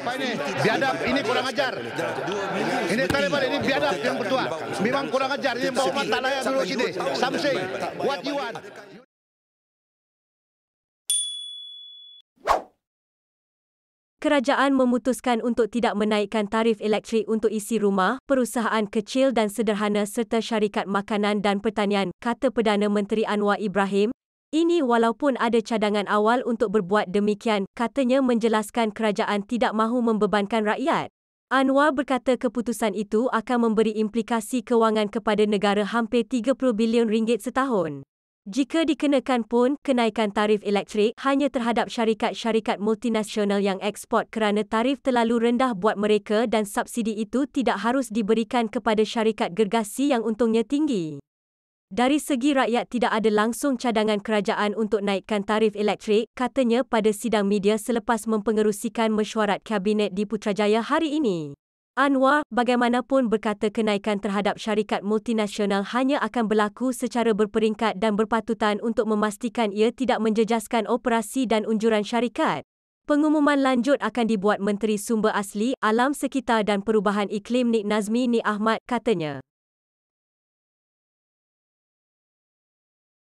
apa ini? Biadab ini kurang ajar. Ini Taliban ini biadab yang berdua. Memang kurang ajar. Ini bawa mata layak dulu sini. Something. What you want? Kerajaan memutuskan untuk tidak menaikkan tarif elektrik untuk isi rumah, perusahaan kecil dan sederhana serta syarikat makanan dan pertanian, kata Perdana Menteri Anwar Ibrahim ini walaupun ada cadangan awal untuk berbuat demikian, katanya menjelaskan kerajaan tidak mahu membebankan rakyat. Anwar berkata keputusan itu akan memberi implikasi kewangan kepada negara hampir 30 bilion ringgit setahun. Jika dikenakan pun, kenaikan tarif elektrik hanya terhadap syarikat-syarikat multinasional yang ekspor kerana tarif terlalu rendah buat mereka dan subsidi itu tidak harus diberikan kepada syarikat gergasi yang untungnya tinggi. Dari segi rakyat tidak ada langsung cadangan kerajaan untuk naikkan tarif elektrik, katanya pada sidang media selepas mempengerusikan mesyuarat kabinet di Putrajaya hari ini. Anwar bagaimanapun berkata kenaikan terhadap syarikat multinasional hanya akan berlaku secara berperingkat dan berpatutan untuk memastikan ia tidak menjejaskan operasi dan unjuran syarikat. Pengumuman lanjut akan dibuat Menteri Sumber Asli, Alam Sekitar dan Perubahan Iklim Nik Nazmi Nik Ahmad katanya.